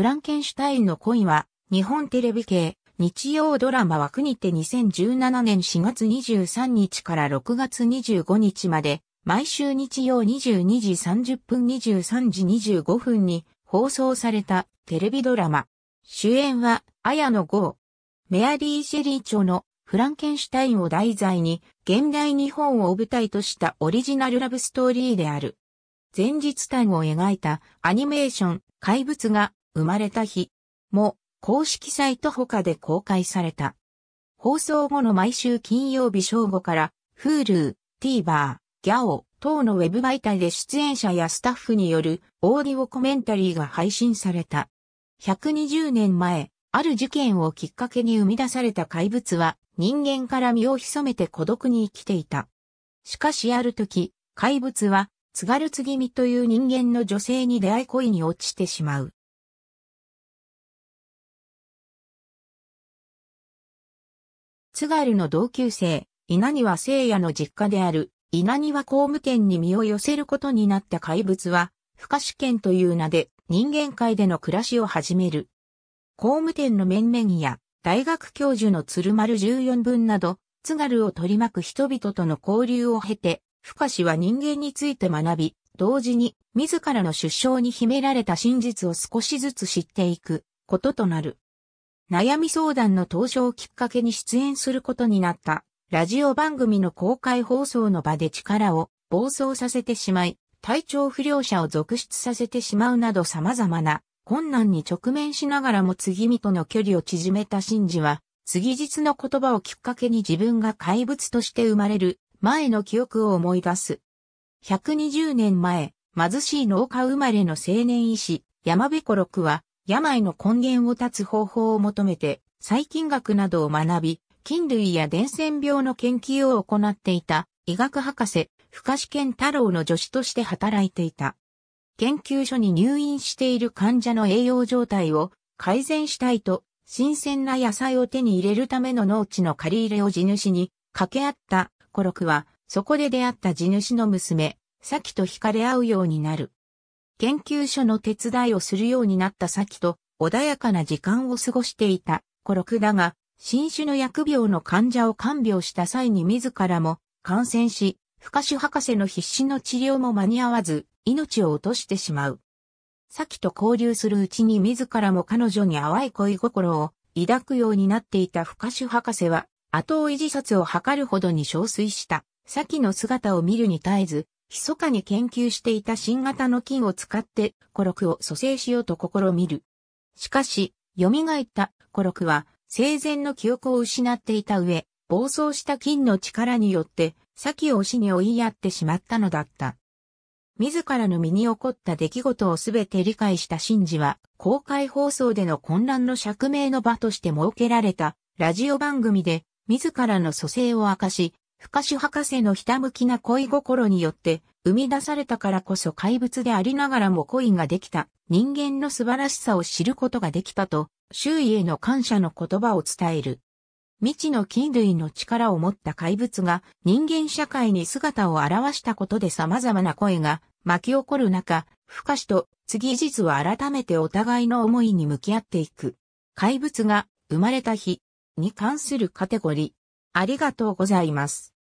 フランケンシュタインの恋は、日本テレビ系、日曜ドラマ枠にて2017年4月23日から6月25日まで、毎週日曜22時30分23時25分に放送されたテレビドラマ。主演は、綾野剛。メアリー・シェリー著のフランケンシュタインを題材に、現代日本を舞台としたオリジナルラブストーリーである。前日譚を描いたアニメーション、怪物が生まれた日も公式サイト他で公開された。放送後の毎週金曜日正午から Hulu、TVer、GAO 等のウェブ媒体で出演者やスタッフによるオーディオコメンタリーが配信された。120年前、ある事件をきっかけに生み出された怪物は人間から身を潜めて孤独に生きていた。しかしある時、怪物は津軽継ぎみという人間の女性に出会い恋に落ちてしまう。津軽の同級生、稲庭聖也の実家である稲庭工務店に身を寄せることになった怪物は、不可試験という名で人間界での暮らしを始める。工務店の面々や大学教授の鶴丸十四分など、津軽を取り巻く人々との交流を経て、深氏は人間について学び、同時に自らの出生に秘められた真実を少しずつ知っていくこととなる。悩み相談の登場をきっかけに出演することになった、ラジオ番組の公開放送の場で力を暴走させてしまい、体調不良者を続出させてしまうなど様々な困難に直面しながらも次見との距離を縮めた真珠は、次日の言葉をきっかけに自分が怪物として生まれる前の記憶を思い出す。120年前、貧しい農家生まれの青年医師、山部五六は、病の根源を断つ方法を求めて、細菌学などを学び、菌類や伝染病の研究を行っていた医学博士、深志健太郎の助手として働いていた。研究所に入院している患者の栄養状態を改善したいと、新鮮な野菜を手に入れるための農地の借り入れを地主に掛け合ったコロクは、そこで出会った地主の娘、サキと惹かれ合うようになる。研究所の手伝いをするようになった先と、穏やかな時間を過ごしていた、孤六だが、新種の疫病の患者を看病した際に自らも感染し、深種博士の必死の治療も間に合わず、命を落としてしまう。先と交流するうちに自らも彼女に淡い恋心を抱くようになっていた深種博士は、後追い自殺を図るほどに憔悴した、先の姿を見るに絶えず、密かに研究していた新型の菌を使ってコロクを蘇生しようと試みる。しかし、蘇ったコロクは生前の記憶を失っていた上、暴走した菌の力によって先を死に追いやってしまったのだった。自らの身に起こった出来事をすべて理解した真ジは、公開放送での混乱の釈明の場として設けられたラジオ番組で、自らの蘇生を明かし、深志博士のひたむきな恋心によって生み出されたからこそ怪物でありながらも恋ができた人間の素晴らしさを知ることができたと周囲への感謝の言葉を伝える。未知の菌類の力を持った怪物が人間社会に姿を現したことで様々な声が巻き起こる中、深志と次実は改めてお互いの思いに向き合っていく。怪物が生まれた日に関するカテゴリありがとうございます。